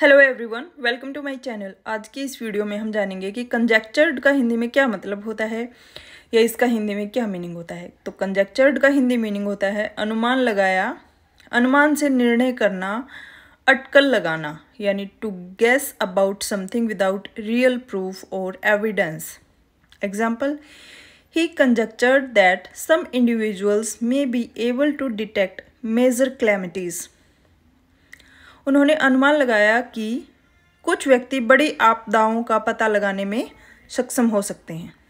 hello everyone welcome to my channel आज की इस वीडियो में हम जानेंगे कि कंजेक्चर्ड का हिंदी में क्या मतलब होता है या इसका हिंदी में क्या मीनिंग होता है तो कंजेक्चर्ड का हिंदी मीनिंग होता है अनुमान लगाया अनुमान से निर्णय करना अटकल लगाना यानी to guess about something without real proof और एविडेंस एग्जाम्पल ही conjectured that some individuals may be able to detect major calamities उन्होंने अनुमान लगाया कि कुछ व्यक्ति बड़ी आपदाओं का पता लगाने में सक्षम हो सकते हैं